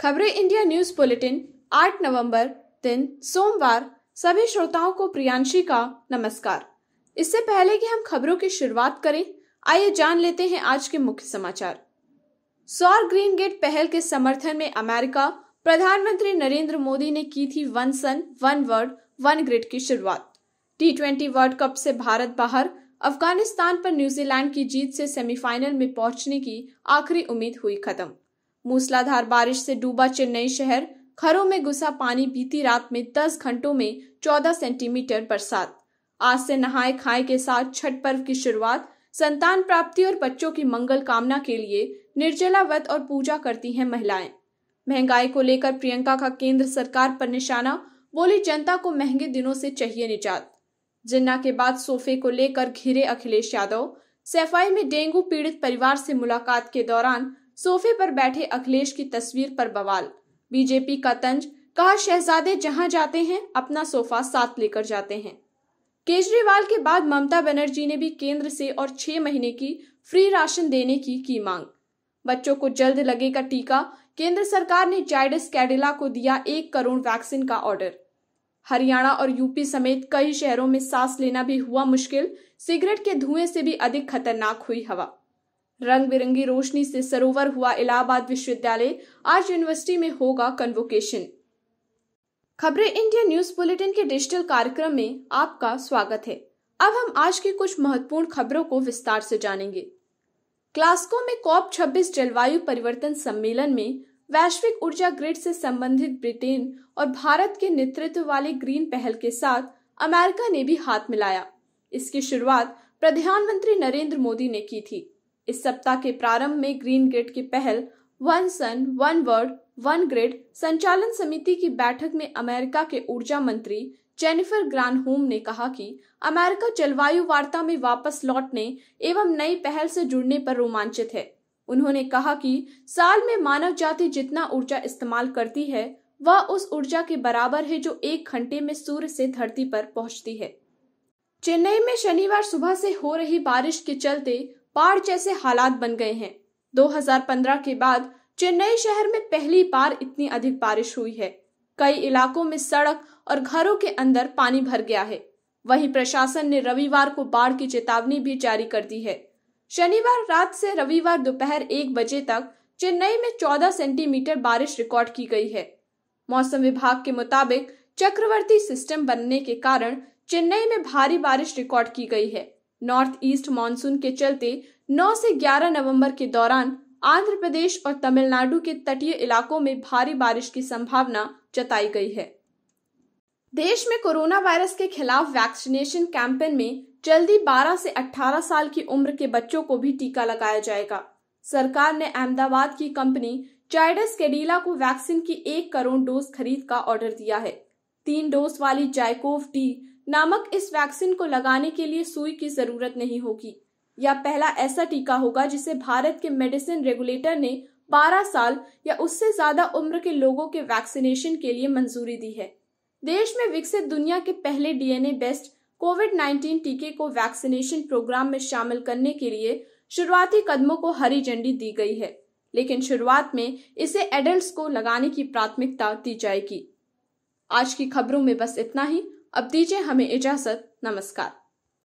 खबरें India news bulletin 8 नवंबर दिन सोमवार सभी श्रोताओं को प्रियांशी का नमस्कार इससे पहले कि हम खबरों की शुरुआत करें आइए जान लेते हैं आज के मुख्य समाचार सौर ग्रीन गेट पहल के समर्थन में अमेरिका प्रधानमंत्री नरेंद्र मोदी ने की थी one sun one world one grid की शुरुआत टी ट्वेंटी वर्ल्ड कप से भारत बाहर अफगानिस्तान पर न्यूजीलैंड की जीत से सेमीफाइनल में पहुंचने की आखिरी उम्मीद हुई खत्म मूसलाधार बारिश से डूबा चेन्नई शहर घरों में घुसा पानी बीती रात में 10 घंटों में 14 सेंटीमीटर बरसात आज से नहाए खाए के साथ छठ पर्व की शुरुआत संतान प्राप्ति और बच्चों की मंगल कामना के लिए निर्जला व्रत और पूजा करती हैं महिलाएं महंगाई को लेकर प्रियंका का केंद्र सरकार पर निशाना बोली जनता को महंगे दिनों से चाहिए निजात जिन्ना के बाद सोफे को लेकर घिरे अखिलेश यादव सैफाई में डेंगू पीड़ित परिवार से मुलाकात के दौरान सोफे पर बैठे अखिलेश की तस्वीर पर बवाल बीजेपी का तंज कहा शहजादे जहां जाते हैं अपना सोफा साथ लेकर जाते हैं केजरीवाल के बाद ममता बनर्जी ने भी केंद्र से और छह महीने की फ्री राशन देने की की मांग बच्चों को जल्द लगेगा टीका केंद्र सरकार ने जायडस कैडिला को दिया एक करोड़ वैक्सीन का ऑर्डर हरियाणा और यूपी समेत कई शहरों में सांस लेना भी हुआ मुश्किल सिगरेट के धुएं से भी अधिक खतरनाक हुई हवा रंग बिरंगी रोशनी से सरोवर हुआ इलाहाबाद विश्वविद्यालय आज यूनिवर्सिटी में होगा कन्वोकेशन खबरें इंडिया न्यूज बुलेटिन के डिजिटल कार्यक्रम में आपका स्वागत है अब हम आज की कुछ महत्वपूर्ण खबरों को विस्तार से जानेंगे क्लास्को में कॉप 26 जलवायु परिवर्तन सम्मेलन में वैश्विक ऊर्जा ग्रिड से संबंधित ब्रिटेन और भारत के नेतृत्व वाले ग्रीन पहल के साथ अमेरिका ने भी हाथ मिलाया इसकी शुरुआत प्रधानमंत्री नरेंद्र मोदी ने की थी इस सप्ताह के प्रारंभ में ग्रीन ग्रिड की पहल one sun one world one grid संचालन समिति की बैठक में अमेरिका के ऊर्जा मंत्री जेनिफर ग्रानहोम ने कहा कि अमेरिका जलवायु वार्ता में वापस लौटने एवं नई पहल से जुड़ने पर रोमांचित है उन्होंने कहा कि साल में मानव जाति जितना ऊर्जा इस्तेमाल करती है वह उस ऊर्जा के बराबर है जो एक घंटे में सूर्य से धरती पर पहुंचती है चेन्नई में शनिवार सुबह से हो रही बारिश के चलते पार जैसे हालात बन गए हैं 2015 के बाद चेन्नई शहर में पहली बार इतनी अधिक बारिश हुई है कई इलाकों में सड़क और घरों के अंदर पानी भर गया है वहीं प्रशासन ने रविवार को बाढ़ की चेतावनी भी जारी कर दी है शनिवार रात से रविवार दोपहर एक बजे तक चेन्नई में 14 सेंटीमीटर बारिश रिकॉर्ड की गई है मौसम विभाग के मुताबिक चक्रवर्ती सिस्टम बनने के कारण चेन्नई में भारी बारिश रिकॉर्ड की गई है नॉर्थ ईस्ट मानसून के चलते 9 से 11 नवंबर के दौरान आंध्र प्रदेश और तमिलनाडु के तटीय इलाकों में भारी बारिश की संभावना जताई गई है देश में कोरोना वायरस के खिलाफ वैक्सीनेशन कैंपेन में जल्दी 12 से 18 साल की उम्र के बच्चों को भी टीका लगाया जाएगा सरकार ने अहमदाबाद की कंपनी चाइडस केडीला को वैक्सीन की एक करोड़ डोज खरीद का ऑर्डर दिया है तीन डोज वाली जायकोव डी नामक इस वैक्सीन को लगाने के लिए सुई की जरूरत नहीं होगी यह पहला ऐसा टीका होगा जिसे भारत के मेडिसिन रेगुलेटर ने 12 साल या उससे ज्यादा उम्र के लोगों के वैक्सीनेशन के लिए मंजूरी दी है देश में विकसित दुनिया के पहले डीएनए बेस्ट कोविड 19 टीके को वैक्सीनेशन प्रोग्राम में शामिल करने के लिए शुरुआती कदमों को हरी झंडी दी गई है लेकिन शुरुआत में इसे एडल्ट को लगाने की प्राथमिकता दी जाएगी आज की खबरों में बस इतना ही अब दीजिए हमें इजाजत नमस्कार